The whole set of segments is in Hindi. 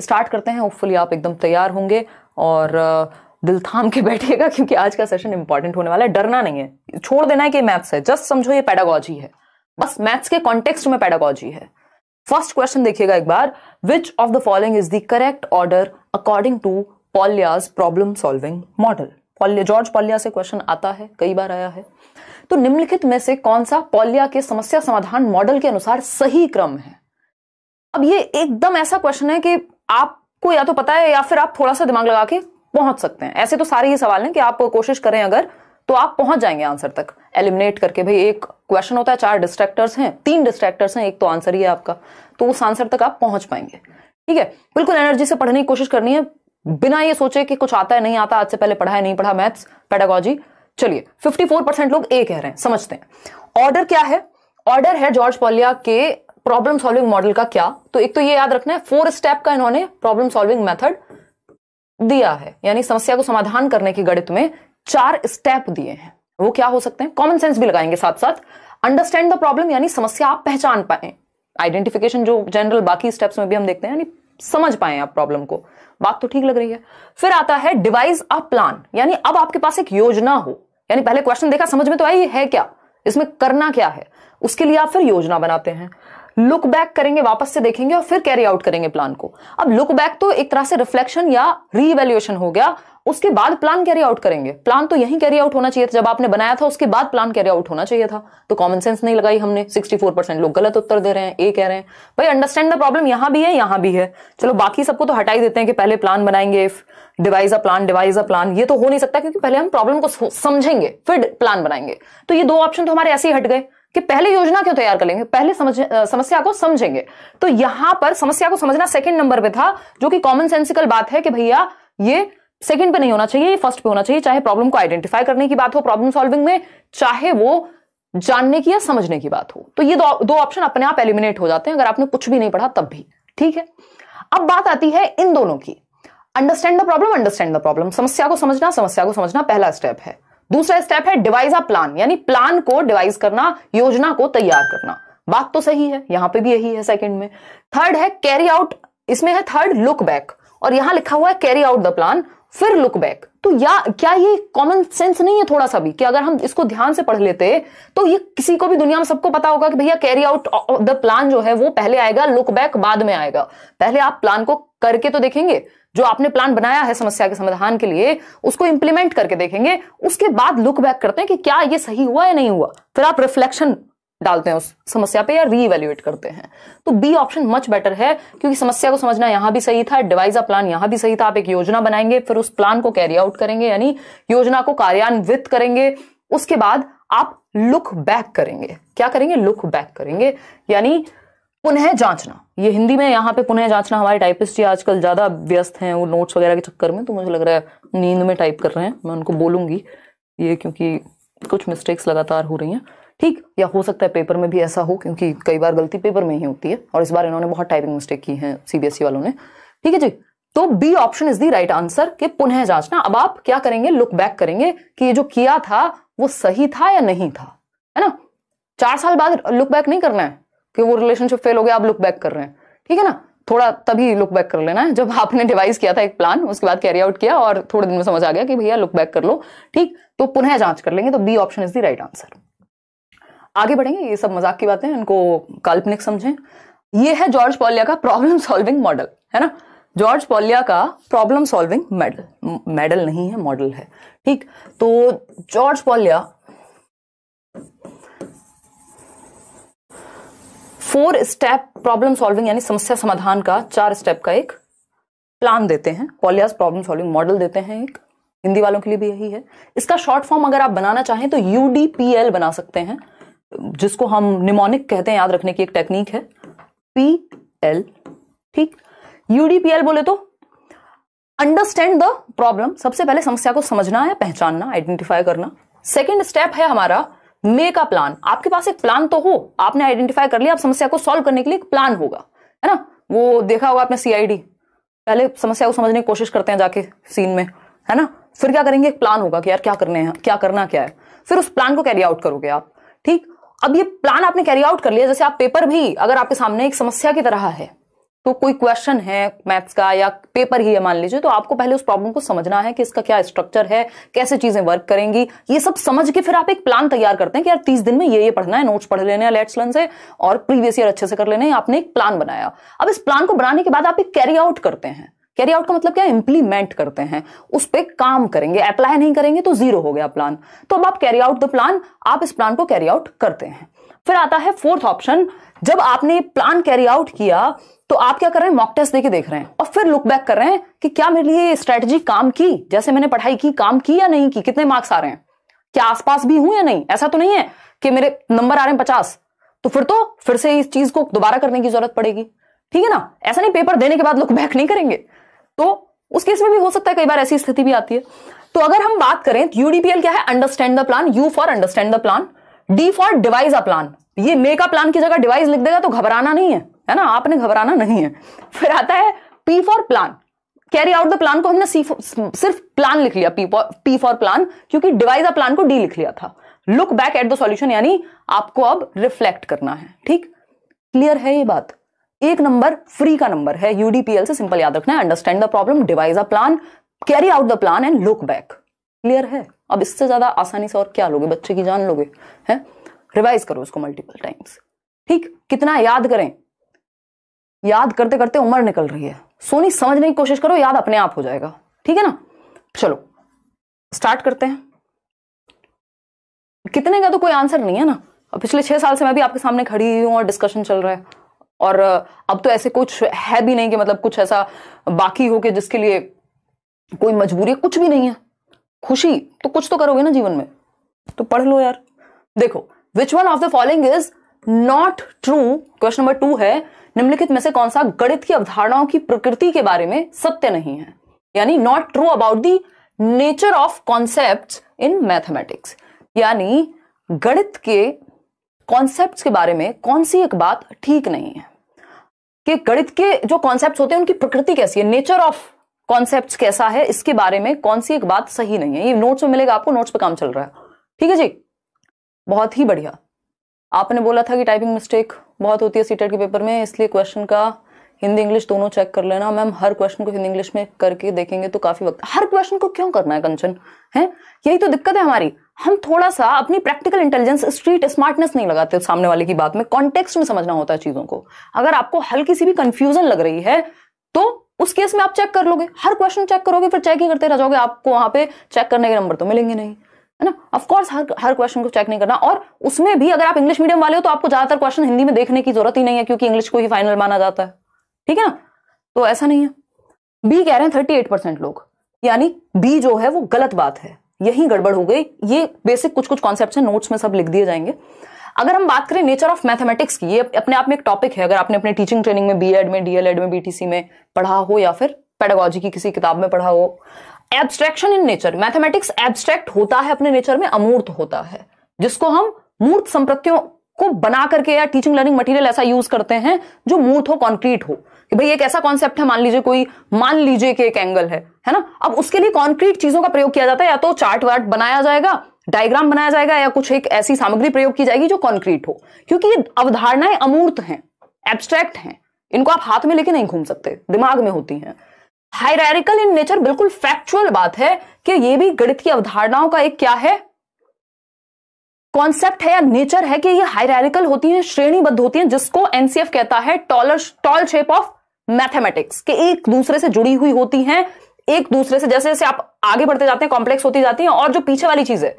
स्टार्ट करते हैं होपफुली आप एकदम तैयार होंगे और दिल थाम के बैठिएगा क्योंकि आज का सेशन इंपॉर्टेंट होने वाला है डरना नहीं है छोड़ देना है कि मैथ्स है जस्ट समझो ये पैडागॉजी है बस मैथ्स के कॉन्टेक्स्ट में पैडागॉजी है फर्स्ट क्वेश्चन देखिएगा एक बार which of the following is the correct order according to Polya's problem solving model George Polya से क्वेश्चन आता है कई बार आया है तो निम्नलिखित में से कौन सा पॉलिया के समस्या समाधान मॉडल के अनुसार सही क्रम है अब ये एकदम ऐसा क्वेश्चन है कि आपको या तो पता है या फिर आप थोड़ा सा दिमाग लगा के पहुंच सकते हैं ऐसे तो सारे ही सवाल हैं कि आप कोशिश करें अगर तो आप पहुंच जाएंगे आंसर तक एलिमिनेट करके भाई एक क्वेश्चन होता है चार डिस्ट्रैक्टर्स हैं तीन डिस्ट्रैक्टर्स हैं एक तो आंसर ही है आपका तो उस आंसर तक आप पहुंच पाएंगे ठीक है बिल्कुल एनर्जी से पढ़ने की कोशिश करनी है बिना ये सोचे कि कुछ आता है नहीं आता आज से पहले पढ़ा है नहीं पढ़ा मैथ्स पेडागोजी चलिए फिफ्टी लोग ए कह रहे हैं समझते हैं ऑर्डर क्या है ऑर्डर है जॉर्ज पॉलिया के प्रॉब्लम सॉल्विंग मॉडल का क्या तो एक तो ये याद रखना है फोर स्टेप का इन्होंने प्रॉब्लम सॉल्विंग मेथड दिया है यानी समस्या को समाधान करने की गणित में चार स्टेप दिए हैं वो क्या हो सकते हैं कॉमन सेंस भी लगाएंगे साथ साथ अंडरस्टैंड द प्रॉब्लम यानी समस्या आप पहचान पाए आइडेंटिफिकेशन जो जनरल बाकी स्टेप्स में भी हम देखते हैं यानी समझ पाए आप प्रॉब्लम को बात तो ठीक लग रही है फिर आता है डिवाइस अ प्लान यानी अब आपके पास एक योजना हो यानी पहले क्वेश्चन देखा समझ में तो आई है क्या इसमें करना क्या है उसके लिए आप फिर योजना बनाते हैं लुक बैक करेंगे वापस से देखेंगे और फिर कैरी आउट करेंगे प्लान को अब लुक बैक तो एक तरह से रिफ्लेक्शन या रीवेल्युएशन हो गया उसके बाद प्लान कैरी आउट करेंगे प्लान तो यही कैरी आउट होना चाहिए था जब आपने बनाया था उसके बाद प्लान कैरी आउट होना चाहिए था तो कॉमन सेंस नहीं लगाई हमने 64 परसेंट लोग गलत उत्तर दे रहे हैं ए कह रहे हैं भाई अंडरस्टैंड द प्रॉब्लम यहां भी है यहां भी है चलो बाकी सबको तो हटाई देते हैं कि पहले प्लान बनाएंगे devise a plan devise a plan ये तो हो नहीं सकता क्योंकि पहले हम प्रॉब्लम को समझेंगे फिर प्लान बनाएंगे तो ये दो ऑप्शन तो हमारे ऐसे ही हट गए कि पहले योजना क्यों तैयार करेंगे पहले समझ समस्या को समझेंगे तो यहां पर समस्या को समझना सेकंड नंबर पे था जो कि कॉमन सेंसिकल बात है कि भैया ये सेकंड पे नहीं होना चाहिए ये फर्स्ट पे होना चाहिए चाहे प्रॉब्लम को आइडेंटिफाई करने की बात हो प्रॉब्लम सॉल्विंग में चाहे वो जानने की या समझने की बात हो तो ये दो ऑप्शन अपने आप एलिमिनेट हो जाते हैं अगर आपने कुछ भी नहीं पढ़ा तब भी ठीक है अब बात आती है इन दोनों की understand the problem understand the problem समस्या को समझना समस्या को समझना पहला स्टेप है दूसरा स्टेप है डिवाइज अ प्लान यानी प्लान को डिवाइज करना योजना को तैयार करना बात तो सही है यहां पे भी यही है सेकंड में थर्ड है कैरी आउट इसमें है थर्ड लुक बैक और यहां लिखा हुआ है कैरी आउट द प्लान फिर लुक बैक तो या क्या ये कॉमन सेंस नहीं है थोड़ा सा भी कि अगर हम इसको ध्यान से पढ़ लेते तो ये किसी को भी दुनिया में सबको पता होगा कि भैया कैरी आउट द प्लान जो है वो पहले आएगा लुक बैक बाद में आएगा पहले आप प्लान को करके तो देखेंगे जो आपने प्लान बनाया है समस्या के समाधान के लिए उसको इंप्लीमेंट करके देखेंगे उसके बाद लुक बैक करते हैं कि क्या ये सही हुआ या नहीं हुआ फिर आप रिफ्लेक्शन डालते हैं उस समस्या पे या रीइवेल्युएट करते हैं तो बी ऑप्शन मच बेटर है क्योंकि समस्या को समझना यहां भी सही था डिवाइस अ प्लान यहां भी सही था आप एक योजना बनाएंगे फिर उस प्लान को कैरी आउट करेंगे यानी योजना को कार्यान्वित करेंगे उसके बाद आप लुक बैक करेंगे क्या करेंगे लुक बैक करेंगे यानी पुनः जांचना ये हिंदी में यहाँ पे पुनः जांचना हमारे टाइपिस्ट जी आजकल ज़्यादा व्यस्त हैं वो नोट्स वगैरह के चक्कर में तो मुझे लग रहा है नींद में टाइप कर रहे हैं मैं उनको बोलूंगी ये क्योंकि कुछ मिस्टेक्स लगातार हो रही हैं ठीक या हो सकता है पेपर में भी ऐसा हो क्योंकि कई बार गलती पेपर में ही होती है और इस बार इन्होंने बहुत टाइपिंग मिस्टेक की है सीबीएसई e वालों ने ठीक है जी तो B option is the right answer के पुनः जांचना अब आप क्या करेंगे लुक बैक करेंगे कि ये जो किया था वो सही था या नहीं था है ना चार साल बाद लुक बैक नहीं करना है कि वो रिलेशनशिप फेल हो गया आप लुक बैक कर रहे हैं ठीक है ना थोड़ा तभी लुक बैक कर लेना है जब आपने डिवाइस किया था एक प्लान उसके बाद कैरी आउट किया और थोड़े दिन में समझ आ गया कि भैया लुक बैक कर लो ठीक तो पुनः जांच कर लेंगे तो B option is the right answer आगे बढ़ेंगे ये सब मजाक की बातें इनको काल्पनिक समझें ये है जॉर्ज पॉलिया का प्रॉब्लम सॉल्विंग मॉडल है ना जॉर्ज पॉलिया का प्रॉब्लम सॉल्विंग मेडल मेडल नहीं है मॉडल है ठीक तो George Polya four step problem solving यानी समस्या समाधान का चार स्टेप का एक प्लान देते हैं पॉलियास प्रॉब्लम सॉल्विंग मॉडल देते हैं एक हिंदी वालों के लिए भी यही है इसका शॉर्ट फॉर्म अगर आप बनाना चाहें तो यूडीपीएल बना सकते हैं जिसको हम निमोनिक कहते हैं याद रखने की एक टेक्निक है पी एल ठीक यूडीपीएल बोले तो अंडरस्टैंड द प्रॉब्लम सबसे पहले समस्या को समझना है पहचानना आइडेंटिफाई करना सेकेंड स्टेप है हमारा मेक अ प्लान आपके पास एक प्लान तो हो आपने आइडेंटिफाई कर लिया आप समस्या को सॉल्व करने के लिए एक प्लान होगा है ना वो देखा होगा आपने सीआईडी पहले समस्या को समझने की कोशिश करते हैं जाके सीन में है ना फिर क्या करेंगे एक प्लान होगा कि यार क्या करने हैं क्या करना क्या है फिर उस प्लान को कैरी आउट करोगे आप ठीक अब ये प्लान आपने कैरी आउट कर लिया जैसे आप पेपर भी अगर आपके सामने एक समस्या की तरह है तो कोई क्वेश्चन है मैथ्स का या पेपर ही है मान लीजिए तो आपको पहले उस प्रॉब्लम को समझना है कि इसका क्या स्ट्रक्चर है कैसे चीजें वर्क करेंगी ये सब समझ के फिर आप एक प्लान तैयार करते हैं कि यार तीस दिन में ये ये पढ़ना है नोट्स पढ़ लेने लेट्स लर्न से और प्रीवियस ईयर अच्छे से कर लेने आपने एक प्लान बनाया अब इस प्लान को बनाने के बाद आप एक कैरी आउट करते हैं कैरी आउट का मतलब क्या इंप्लीमेंट करते हैं उस पर काम करेंगे अप्लाई नहीं करेंगे तो जीरो हो गया प्लान तो अब आप कैरी आउट द प्लान आप इस प्लान को कैरी आउट करते हैं फिर आता है फोर्थ ऑप्शन जब आपने प्लान कैरी आउट किया तो आप क्या कर रहे हैं मॉक टेस्ट देके देख रहे हैं और फिर लुक बैक कर रहे हैं कि क्या मेरे लिए स्ट्रेटजी काम की जैसे मैंने पढ़ाई की काम की या नहीं की कितने मार्क्स आ रहे हैं क्या आसपास भी हूं या नहीं ऐसा तो नहीं है कि मेरे नंबर आ रहे हैं पचास तो फिर तो फिर से इस चीज को दोबारा करने की जरूरत पड़ेगी ठीक है ना ऐसा नहीं पेपर देने के बाद लुक बैक नहीं करेंगे तो उस केस में भी हो सकता है कई बार ऐसी स्थिति भी आती है तो अगर हम बात करें तो यूडीपीएल क्या है understand the plan U for understand the plan D for devise a plan ये मे का प्लान की जगह डिवाइस लिख देगा तो घबराना नहीं है है ना आपने घबराना नहीं है फिर आता है P for plan carry out the plan को हमने सी सिर्फ प्लान लिख लिया पी फॉर प्लान क्योंकि डिवाइज अ प्लान को डी लिख लिया था look back at the solution यानी आपको अब रिफ्लेक्ट करना है ठीक क्लियर है ये बात एक नंबर फ्री का नंबर है यूडीपीएल से सिंपल याद रखना है understand the problem devise a plan carry out the plan and look back clear है अब इससे ज्यादा आसानी से और क्या लोगे बच्चे की जान लोगे है रिवाइज करो उसको मल्टीपल टाइम्स ठीक कितना याद करें याद करते करते उम्र निकल रही है सोनी समझने की कोशिश करो याद अपने आप हो जाएगा ठीक है ना चलो स्टार्ट करते हैं कितने का तो कोई आंसर नहीं है ना पिछले छह साल से मैं भी आपके सामने खड़ी हूं और डिस्कशन चल रहा है और अब तो ऐसे कुछ है भी नहीं कि मतलब कुछ ऐसा बाकी हो कि जिसके लिए कोई मजबूरी कुछ भी नहीं है खुशी तो कुछ तो करोगे ना जीवन में तो पढ़ लो यार देखो which one of the following is not true question number two है निम्नलिखित में से कौन सा गणित की अवधारणाओं की प्रकृति के बारे में सत्य नहीं है यानी not true about the nature of concept in mathematics यानी गणित के कॉन्सेप्ट के बारे में कौन सी एक बात ठीक नहीं है कि गणित के जो कॉन्सेप्ट होते हैं उनकी प्रकृति कैसी है नेचर ऑफ कॉन्सेप्ट कैसा है इसके बारे में कौन सी एक बात सही नहीं है ये नोट्स में मिलेगा आपको नोट्स पे काम चल रहा है ठीक है जी बहुत ही बढ़िया आपने बोला था कि टाइपिंग मिस्टेक बहुत होती है सीटेट के पेपर में इसलिए क्वेश्चन का हिंदी इंग्लिश दोनों चेक कर लेना मैम हर क्वेश्चन को हिंदी इंग्लिश में करके देखेंगे तो काफी वक्त हर क्वेश्चन को क्यों करना है कंचन है यही तो दिक्कत है हमारी हम थोड़ा सा अपनी प्रैक्टिकल इंटेलिजेंस स्ट्रीट स्मार्टनेस नहीं लगाते सामने वाले की बात में कॉन्टेक्स्ट में समझना होता है चीजों को अगर आपको हल्की सी भी कंफ्यूजन लग रही है तो उस केस में आप चेक कर लोगे हर क्वेश्चन चेक करोगे फिर चेक ही करते रह जाओगे आपको वहां पे चेक करने के नंबर तो मिलेंगे नहीं है ना ऑफकोर्स हर हर क्वेश्चन को चेक नहीं करना और उसमें भी अगर आप इंग्लिश मीडियम वाले हो तो आपको ज्यादातर क्वेश्चन हिंदी में देखने की जरूरत ही नहीं है क्योंकि इंग्लिश को ही फाइनल माना जाता है ठीक है ना तो ऐसा नहीं है बी कह रहे हैं थर्टी एट लोग यानी बी जो है वो गलत बात है यही गड़बड़ हो गई ये बेसिक कुछ कुछ कॉन्सेप्ट है नोट्स में सब लिख दिए जाएंगे अगर हम बात करें नेचर ऑफ मैथमेटिक्स की ये अपने आप में एक टॉपिक है अगर आपने अपने टीचिंग ट्रेनिंग में बी एड में डीएलएड में बीटीसी में पढ़ा हो या फिर पेडागोजी की किसी किताब में पढ़ा हो abstraction in nature mathematics abstract होता है अपने नेचर में अमूर्त होता है जिसको हम मूर्त संप्रतियों को बना करके या टीचिंग लर्निंग मटेरियल ऐसा यूज करते हैं जो मूर्त हो कॉन्क्रीट हो कि भाई एक ऐसा कॉन्सेप्ट है मान लीजिए कोई मान लीजिए कि एक एंगल है है ना अब उसके लिए कॉन्क्रीट चीजों का प्रयोग किया जाता है या तो चार्ट वार्ट बनाया जाएगा डायग्राम बनाया जाएगा या कुछ एक ऐसी सामग्री प्रयोग की जाएगी जो कॉन्क्रीट हो क्योंकि ये अवधारणाएं अमूर्त हैं एब्स्ट्रैक्ट हैं इनको आप हाथ में लेके नहीं घूम सकते दिमाग में होती हैं हायरारिकल इन नेचर बिल्कुल फैक्चुअल बात है कि ये भी गणित की अवधारणाओं का एक क्या है कॉन्सेप्ट है या नेचर है कि ये हाइरिकल होती है श्रेणीबद्ध होती है जिसको एनसीएफ कहता है taller tall shape of mathematics कि एक दूसरे से जुड़ी हुई होती हैं एक दूसरे से जैसे जैसे आप आगे बढ़ते जाते हैं कॉम्प्लेक्स होती जाती हैं और जो पीछे वाली चीज है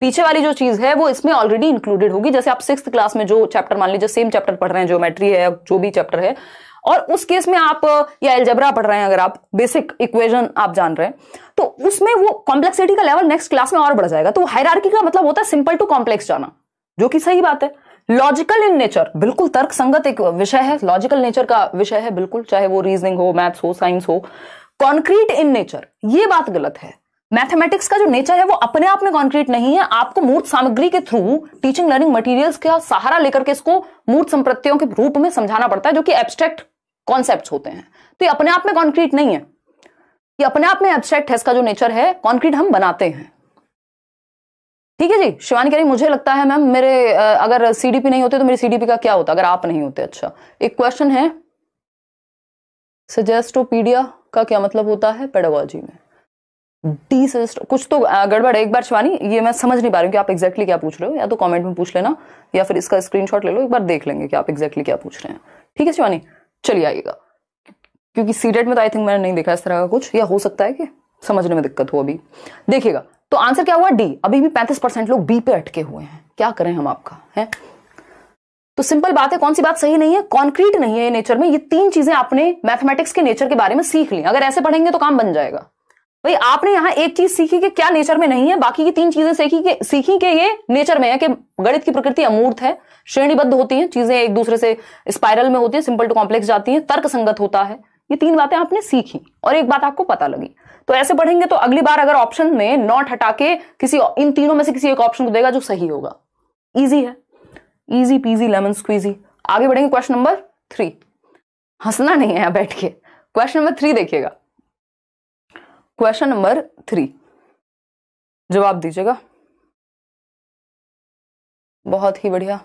पीछे वाली जो चीज है वो इसमें ऑलरेडी इंक्लूडेड होगी जैसे आप सिक्स क्लास में जो चैप्टर मान लीजिए सेम चैप्टर पढ़ रहे हैं ज्योमेट्री है जो भी चैप्टर है और उस केस में आप या एलजबरा पढ़ रहे हैं अगर आप बेसिक इक्वेशन आप जान रहे हैं तो उसमें वो कॉम्प्लेक्सिटी का लेवल नेक्स्ट क्लास में और बढ़ जाएगा तो हायरार्की का मतलब होता है सिंपल टू कॉम्प्लेक्स जाना जो कि सही बात है लॉजिकल इन नेचर बिल्कुल तर्क संगत एक विषय है लॉजिकल नेचर का विषय है बिल्कुल चाहे वो रीजनिंग हो मैथ्स हो साइंस हो कॉन्क्रीट इन नेचर ये बात गलत है मैथमेटिक्स का जो नेचर है वो अपने आप में कॉन्क्रीट नहीं है आपको मूर्त सामग्री के थ्रू टीचिंग लर्निंग मटेरियल्स का सहारा लेकर के इसको मूर्त संप्रतियों के रूप में समझाना पड़ता है जो कि एब्स्ट्रैक्ट कॉन्सेप्ट होते हैं तो ये अपने आप में कॉन्क्रीट नहीं है ये अपने आप में एब्स्ट्रैक्ट है इसका जो नेचर है कॉन्क्रीट हम बनाते हैं ठीक है जी शिवानी कह रही मुझे लगता है मैम मेरे अगर सीडीपी नहीं होते तो मेरी सीडीपी का क्या होता अगर आप नहीं होते अच्छा एक क्वेश्चन है सजेस्टोपीडिया का क्या मतलब होता है पेडोलॉजी में डी सजेस्ट कुछ तो गड़बड़ है एक बार शिवानी ये मैं समझ नहीं पा रही हूँ कि आप एक्जैक्टली क्या पूछ रहे हो या तो कमेंट में पूछ लेना या फिर इसका स्क्रीनशॉट ले लो एक बार देख लेंगे कि आप एक्जैक्टली क्या पूछ रहे हैं ठीक है शिवानी चली आइएगा क्योंकि सीटेट में तो आई थिंक मैंने नहीं देखा इस तरह का कुछ या हो सकता है कि समझने में दिक्कत हो अभी देखिएगा तो आंसर क्या हुआ डी अभी भी पैंतीस परसेंट लोग बी पे अटके हुए हैं क्या करें हम आपका है तो सिंपल बात है कौन सी बात सही नहीं है कॉन्क्रीट नहीं है नेचर में ये तीन चीजें आपने मैथमेटिक्स के नेचर के बारे में सीख ली अगर ऐसे पढ़ेंगे तो काम बन जाएगा भाई आपने यहाँ एक चीज सीखी कि क्या नेचर में नहीं है बाकी की तीन चीजें सीखी के, सीखी के ये नेचर में है कि गणित की प्रकृति अमूर्त है श्रेणीबद्ध होती है चीजें एक दूसरे से स्पाइरल में होती है सिंपल टू कॉम्प्लेक्स जाती है तर्क संगत होता है ये तीन बातें आपने सीखी और एक बात आपको पता लगी तो ऐसे पढ़ेंगे तो अगली बार अगर ऑप्शन में नॉट हटा के किसी इन तीनों में से किसी एक ऑप्शन को देगा जो सही होगा ईजी है ईजी पीजी लेमन स्क्वीजी आगे बढ़ेंगे क्वेश्चन नंबर थ्री हंसना नहीं है बैठ के क्वेश्चन नंबर थ्री देखिएगा क्वेश्चन नंबर थ्री जवाब दीजिएगा बहुत ही बढ़िया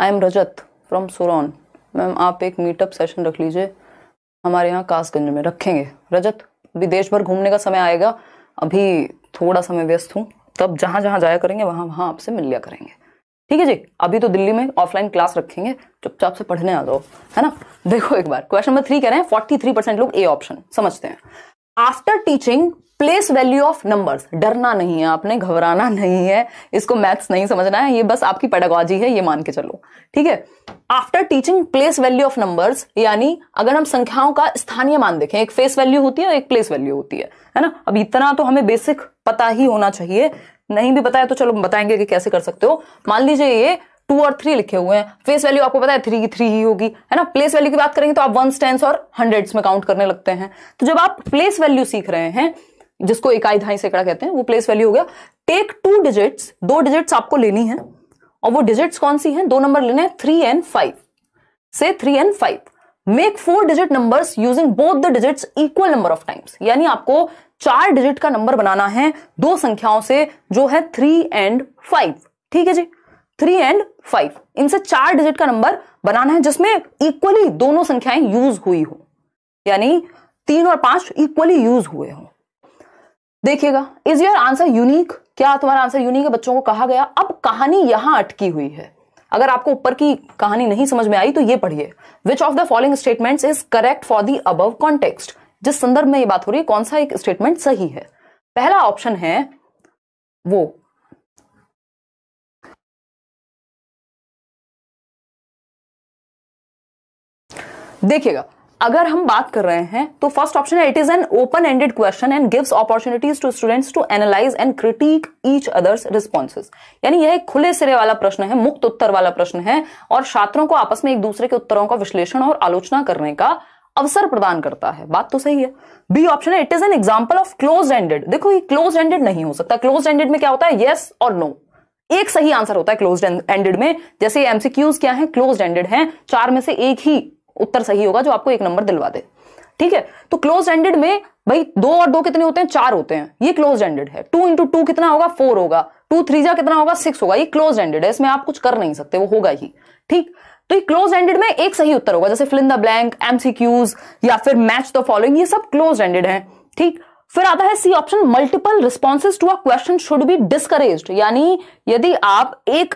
I am Rajat from Soron ma'am आप एक मीटअप सेशन रख लीजिए हमारे यहाँ कासगंज में रखेंगे रजत अभी देश भर घूमने का समय आएगा अभी थोड़ा समय व्यस्त हूँ तब जहाँ जहाँ जाया करेंगे वहाँ वहाँ आपसे मिल लिया करेंगे ठीक है जी अभी तो दिल्ली में ऑफलाइन क्लास रखेंगे चुपचाप से पढ़ने आ जाओ है ना देखो एक बार क्वेश्चन नंबर थ्री कह रहे हैं फोर्टी थ्री परसेंट लोग ए ऑप्शन समझते हैं after teaching place value of numbers डरना नहीं है आपने घबराना नहीं है इसको मैथ्स नहीं समझना है ये बस आपकी पेडागॉजी है ये मान के चलो ठीक है after teaching place value of numbers यानी अगर हम संख्याओं का स्थानीय मान देखें एक फेस वैल्यू होती है और एक प्लेस वैल्यू होती है है ना अब इतना तो हमें बेसिक पता ही होना चाहिए नहीं भी बताया तो चलो बताएंगे कि कैसे कर सकते हो मान लीजिए ये टू और थ्री लिखे हुए हैं फेस वैल्यू आपको पता है थ्री की थ्री ही होगी है ना प्लेस वैल्यू की बात करेंगे तो आप वन टेंस और हंड्रेड्स में काउंट करने लगते हैं तो जब आप प्लेस वैल्यू सीख रहे हैं जिसको इकाई ढाई सैकड़ा कहते हैं वो प्लेस वैल्यू हो गया टेक टू डिजिट्स दो डिजिट्स आपको लेनी है और वो डिजिट्स कौन सी हैं दो नंबर लेने हैं थ्री एंड फाइव से three and five make four digit numbers using both the digits equal number of times यानी आपको चार डिजिट का नंबर बनाना है दो संख्याओं से जो है थ्री एंड फाइव ठीक है जी थ्री एंड फाइव इनसे चार डिजिट का नंबर बनाना है जिसमें इक्वली दोनों संख्याएं यूज हुई हो यानी तीन और पांच इक्वली यूज हुए हो देखिएगा इज योर आंसर यूनिक क्या तुम्हारा आंसर यूनिक है बच्चों को कहा गया अब कहानी यहां अटकी हुई है अगर आपको ऊपर की कहानी नहीं समझ में आई तो ये पढ़िए which of the following statement is correct for the अब कॉन्टेक्स्ट जिस संदर्भ में ये बात हो रही है कौन सा एक स्टेटमेंट सही है पहला ऑप्शन है वो देखिएगा अगर हम बात कर रहे हैं तो फर्स्ट ऑप्शन है it is an open ended question and gives opportunities to students to analyse and critique each other's responses यानी यह एक खुले सिरे वाला प्रश्न है मुक्त उत्तर वाला प्रश्न है और छात्रों को आपस में एक दूसरे के उत्तरों का विश्लेषण और आलोचना करने का अवसर प्रदान करता है बात तो सही है बी ऑप्शन है it is an example of close ended देखो ये क्लोज एंडेड नहीं हो सकता क्लोज एंडेड में क्या होता है येस और नो एक सही आंसर होता है क्लोज एंडेड में जैसे एमसीक्यूज क्या है क्लोज एंडेड है चार में से एक ही उत्तर सही होगा जो आपको एक नंबर दिलवा दे ठीक है तो क्लोज एंडेड में भाई दो और दो कितने होते हैं चार होते हैं ये क्लोज एंडेड है टू इंटू टू कितना होगा फोर होगा टू थ्री जा कितना होगा सिक्स होगा ये क्लोज एंडेड है इसमें आप कुछ कर नहीं सकते वो होगा ही ठीक तो ये क्लोज एंडेड में एक सही उत्तर होगा जैसे फिलिंग द ब्लैंक एमसीक्यूज या फिर मैच द फॉलोइंग ये सब क्लोज एंडेड है ठीक फिर आता है C option multiple responses to a question should be discourage यानी यदि आप एक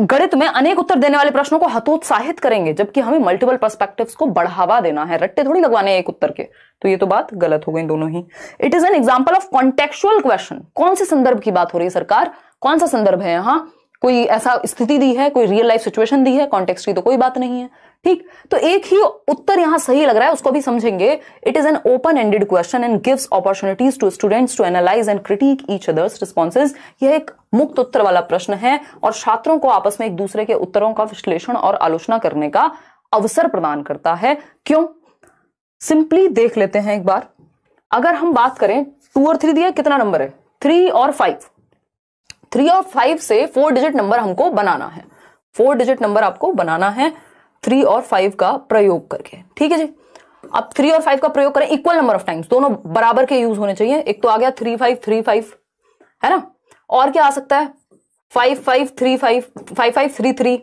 गणित में अनेक उत्तर देने वाले प्रश्नों को हतोत्साहित करेंगे जबकि हमें मल्टीपल पर्सपेक्टिव्स को बढ़ावा देना है रट्टे थोड़ी लगवाने एक उत्तर के तो ये तो बात गलत हो गई दोनों ही it is an example of contextual question कौन से संदर्भ की बात हो रही है सरकार कौन सा संदर्भ है यहाँ कोई ऐसा स्थिति दी है कोई रियल लाइफ सिचुएशन दी है कॉन्टेक्स्ट की तो कोई बात नहीं है ठीक तो एक ही उत्तर यहां सही लग रहा है उसको भी समझेंगे it is an open ended question and gives opportunities to students to analyse and critique each other's responses यह एक मुक्त उत्तर वाला प्रश्न है और छात्रों को आपस में एक दूसरे के उत्तरों का विश्लेषण और आलोचना करने का अवसर प्रदान करता है क्यों सिंपली देख लेते हैं एक बार अगर हम बात करें टू और थ्री दिया कितना नंबर है थ्री और फाइव थ्री और फाइव से फोर डिजिट नंबर हमको बनाना है फोर डिजिट नंबर आपको बनाना है थ्री और फाइव का प्रयोग करके ठीक है जी अब थ्री और फाइव का प्रयोग करें इक्वल नंबर ऑफ टाइम्स दोनों बराबर के यूज होने चाहिए एक तो आ गया थ्री फाइव थ्री फाइव है ना और क्या आ सकता है five five three five five five three three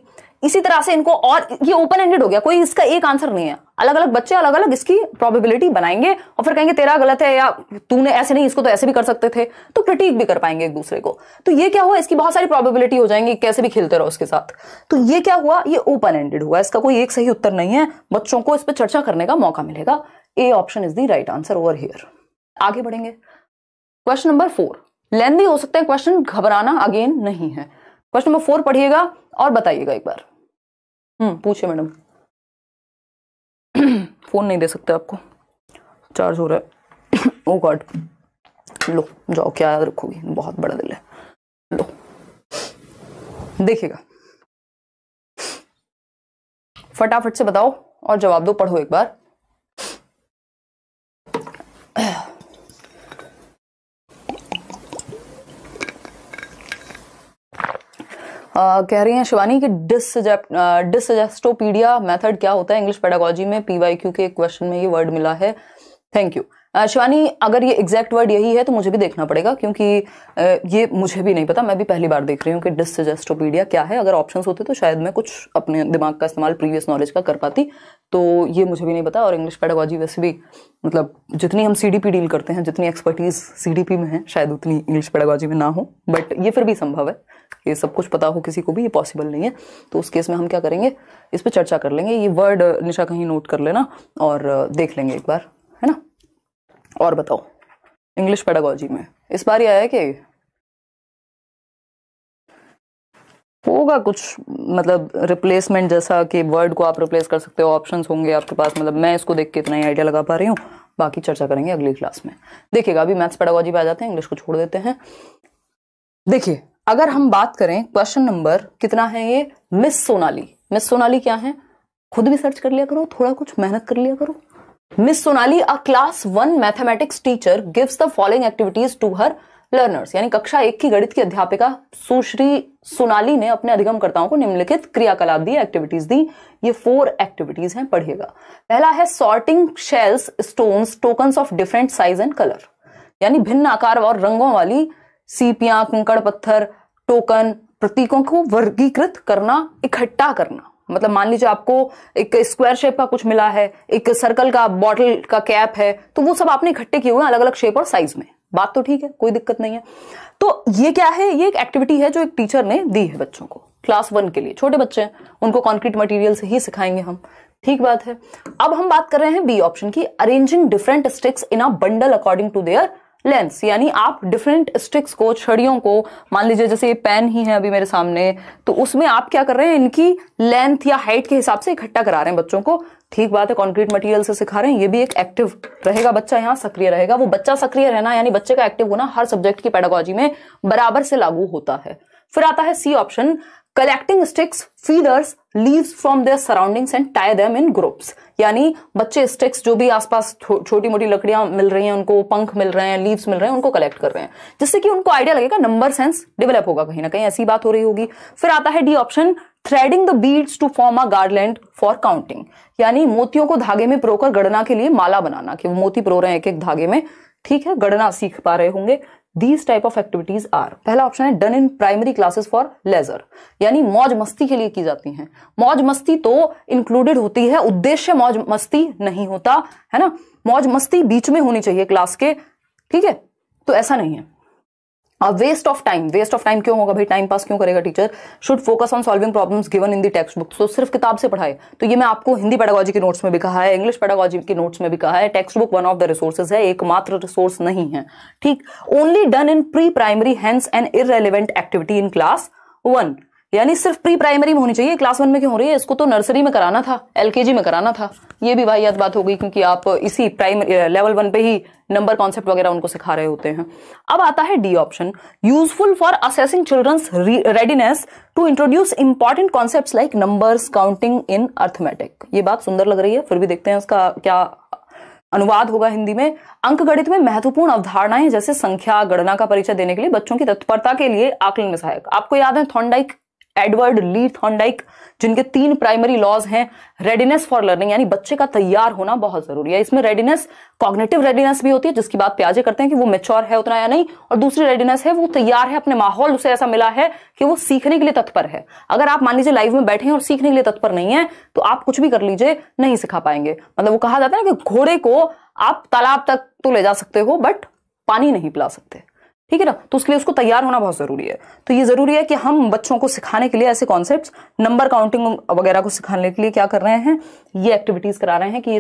इसी तरह से इनको और ये ओपन एंडेड हो गया कोई इसका एक आंसर नहीं है अलग अलग बच्चे अलग अलग इसकी प्रोबेबिलिटी बनाएंगे और फिर कहेंगे तेरा गलत है या तूने ऐसे नहीं इसको तो ऐसे भी कर सकते थे तो क्रिटिक भी कर पाएंगे एक दूसरे को तो ये क्या हुआ इसकी बहुत सारी प्रोबेबिलिटी हो जाएंगी कैसे भी खेलते रहो उसके साथ तो ये क्या हुआ ये ओपन एंडेड हुआ इसका कोई एक सही उत्तर नहीं है बच्चों को इस पर चर्चा करने का मौका मिलेगा A option is the right answer over here आगे बढ़ेंगे क्वेश्चन नंबर फोर लेंदी हो सकते हैं क्वेश्चन घबराना अगेन नहीं है क्वेश्चन नंबर फोर पढ़िएगा और बताइएगा एक बार हम्म, पूछे मैडम फ़ोन नहीं दे सकते आपको चार्ज हो रहा है ओ गॉड लो जाओ क्या याद रखोगी बहुत बड़ा दिल है लो देखिएगा फटाफट से बताओ और जवाब दो पढ़ो एक बार कह रही हैं शिवानी कि डिसजेस्टोपीडिया मेथड क्या होता है इंग्लिश पेडागोलॉजी में पीवाईक्यू के क्वेश्चन में ये वर्ड मिला है थैंक यू शिवानी अगर ये एग्जैक्ट वर्ड यही है तो मुझे भी देखना पड़ेगा क्योंकि ये मुझे भी नहीं पता मैं भी पहली बार देख रही हूँ कि डिसजेस्टोपीडिया क्या है अगर ऑप्शंस होते तो शायद मैं कुछ अपने दिमाग का इस्तेमाल प्रीवियस नॉलेज का कर पाती तो ये मुझे भी नहीं पता और इंग्लिश पैडागॉजी वैसे भी मतलब जितनी हम सी डील करते हैं जितनी एक्सपर्टीज़ सी में है शायद उतनी इंग्लिश पैडागॉजी में ना हो बट ये फिर भी संभव है ये सब कुछ पता हो किसी को भी ये पॉसिबल नहीं है तो उस केस में हम क्या करेंगे इस पर चर्चा कर लेंगे ये वर्ड निशा कहीं नोट कर लेना और देख लेंगे एक बार और बताओ इंग्लिश पेडागोजी में इस बार ही आया कि होगा कुछ मतलब रिप्लेसमेंट जैसा कि वर्ड को आप रिप्लेस कर सकते हो ऑप्शंस होंगे आपके पास मतलब मैं इसको देख के इतना ही आइडिया लगा पा रही हूँ बाकी चर्चा करेंगे अगली क्लास में देखिएगा अभी मैथ्स पेडागोजी पे आ जाते हैं इंग्लिश को छोड़ देते हैं देखिए अगर हम बात करें क्वेश्चन नंबर कितना है ये मिस सोनाली मिस सोनाली क्या है खुद भी सर्च कर लिया करो थोड़ा कुछ मेहनत कर लिया करो Miss Sonali a class one mathematics teacher gives the following activities to her learners यानी कक्षा एक की गणित की अध्यापिका सुश्री सोनाली ने अपने अधिगमकर्ताओं को निम्नलिखित क्रियाकलाप दी एक्टिविटीज दी ये फोर एक्टिविटीज हैं पढ़िएगा पहला है sorting shells stones tokens of different size and colour यानी भिन्न आकार और रंगों वाली सीपियां कंकड़ पत्थर टोकन प्रतीकों को वर्गीकृत करना इकट्ठा करना मतलब मान लीजिए आपको एक स्क्वायर शेप का कुछ मिला है एक सर्कल का बॉटल का कैप है तो वो सब आपने इकट्ठे किए हुए अलग अलग शेप और साइज में बात तो ठीक है कोई दिक्कत नहीं है तो ये क्या है ये एक एक्टिविटी है जो एक टीचर ने दी है बच्चों को क्लास वन के लिए छोटे बच्चे हैं उनको कॉन्क्रीट मटेरियल से ही सिखाएंगे हम ठीक बात है अब हम बात कर रहे हैं बी ऑप्शन की arranging different sticks in a bundle according to their lengths यानी आप डिफरेंट स्टिक्स को छड़ियों को मान लीजिए जैसे ये पेन ही है अभी मेरे सामने तो उसमें आप क्या कर रहे हैं इनकी लेंथ या हाइट के हिसाब से इकट्ठा करा रहे हैं बच्चों को ठीक बात है कॉन्क्रीट मटेरियल से सिखा रहे हैं ये भी एक एक्टिव रहेगा बच्चा यहाँ सक्रिय रहेगा वो बच्चा सक्रिय रहना यानी बच्चे का एक्टिव होना हर सब्जेक्ट की पेडागोजी में बराबर से लागू होता है फिर आता है C option collecting sticks feathers leaves from their surroundings and tie them in groups यानी बच्चे स्टिक्स जो भी आसपास छोटी मोटी लकड़ियां मिल रही हैं उनको पंख मिल रहे हैं लीव्स मिल रहे हैं उनको कलेक्ट कर रहे हैं जिससे कि उनको आइडिया लगेगा नंबर सेंस डेवलप होगा कहीं ना कहीं ऐसी बात हो रही होगी फिर आता है D option threading the beads to form a garland for counting यानी मोतियों को धागे में प्रोकर गणना के लिए माला बनाना कि वो मोती प्रो रहे हैं एक एक धागे में ठीक है गणना सीख पा रहे होंगे these type of activities are पहला ऑप्शन है done in primary classes for leisure यानी मौज मस्ती के लिए की जाती हैं मौज मस्ती तो इंक्लूडेड होती है उद्देश्य मौज मस्ती नहीं होता है ना मौज मस्ती बीच में होनी चाहिए क्लास के ठीक है तो ऐसा नहीं है waste of time waste of time क्यों होगा भाई टाइम पास क्यों करेगा teacher should focus on solving problems given in the textbook तो सिर्फ किताब से पढ़ाए तो ये मैं आपको हिंदी पेडागॉजी के नोट्स में भी कहा है इंग्लिश पेडागोजी के नोट्स में भी कहा है text book one of the resources है एकमात्र रिसोर्स नहीं है ठीक only done in pre primary hence and irrelevant activity in class one यानी सिर्फ प्री प्राइमरी में होनी चाहिए क्लास वन में क्यों हो रही है इसको तो नर्सरी में कराना था एलकेजी में कराना था ये भी वाहियात बात हो गई क्योंकि आप इसी प्राइमरी लेवल वन पे ही नंबर कॉन्सेप्ट वगैरह उनको सिखा रहे होते हैं अब आता है D option useful for assessing children's readiness to introduce important concept like numbers counting in arithmetic ये बात सुंदर लग रही है फिर भी देखते हैं उसका क्या अनुवाद होगा हिंदी में अंक गणित में महत्वपूर्ण अवधारणाएं जैसे संख्या गणना का परिचय देने के लिए बच्चों की तत्परता के लिए आकलन में सहायक आपको याद है थॉन्डाइक एडवर्ड ली थॉन्डाइक जिनके तीन प्राइमरी लॉज हैं रेडीनेस फॉर लर्निंग यानी बच्चे का तैयार होना बहुत जरूरी है इसमें रेडीनेस कॉग्नेटिव रेडीनेस भी होती है जिसकी बात प्याजे करते हैं कि वो मेच्योर है उतना या नहीं और दूसरी रेडीनेस है वो तैयार है अपने माहौल उसे ऐसा मिला है कि वो सीखने के लिए तत्पर है अगर आप मान लीजिए लाइव में बैठे हैं और सीखने के लिए तत्पर नहीं है तो आप कुछ भी कर लीजिए नहीं सिखा पाएंगे मतलब वो कहा जाता है ना कि घोड़े को आप तालाब तक तो ले जा सकते हो बट पानी नहीं पिला सकते ठीक है ना तो उसके लिए उसको तैयार होना बहुत ज़रूरी है तो ये ज़रूरी है कि हम बच्चों को सिखाने के लिए ऐसे कॉन्सेप्ट नंबर काउंटिंग वगैरह को सिखाने के लिए क्या कर रहे हैं ये एक्टिविटीज़ करा रहे हैं कि ये